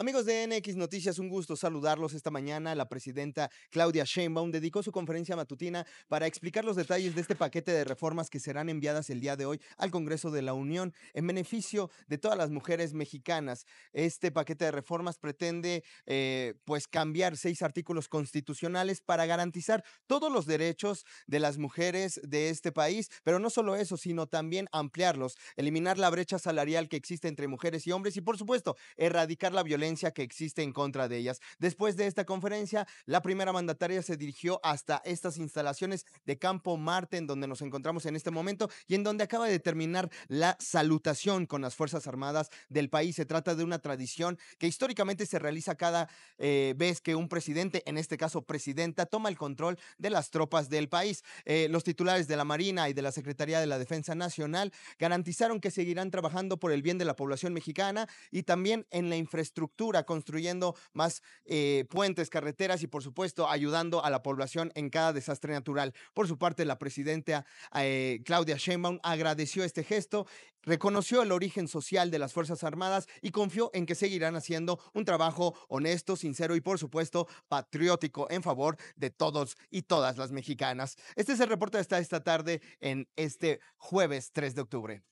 Amigos de NX Noticias, un gusto saludarlos esta mañana. La presidenta Claudia Sheinbaum dedicó su conferencia matutina para explicar los detalles de este paquete de reformas que serán enviadas el día de hoy al Congreso de la Unión en beneficio de todas las mujeres mexicanas. Este paquete de reformas pretende eh, pues cambiar seis artículos constitucionales para garantizar todos los derechos de las mujeres de este país, pero no solo eso, sino también ampliarlos, eliminar la brecha salarial que existe entre mujeres y hombres y por supuesto erradicar la violencia que existe en contra de ellas. Después de esta conferencia, la primera mandataria se dirigió hasta estas instalaciones de Campo Marte, en donde nos encontramos en este momento y en donde acaba de terminar la salutación con las Fuerzas Armadas del país. Se trata de una tradición que históricamente se realiza cada eh, vez que un presidente, en este caso presidenta, toma el control de las tropas del país. Eh, los titulares de la Marina y de la Secretaría de la Defensa Nacional garantizaron que seguirán trabajando por el bien de la población mexicana y también en la infraestructura construyendo más eh, puentes, carreteras y por supuesto ayudando a la población en cada desastre natural. Por su parte, la presidenta eh, Claudia Sheinbaum agradeció este gesto, reconoció el origen social de las Fuerzas Armadas y confió en que seguirán haciendo un trabajo honesto, sincero y por supuesto patriótico en favor de todos y todas las mexicanas. Este es el reporte hasta esta tarde en este jueves 3 de octubre.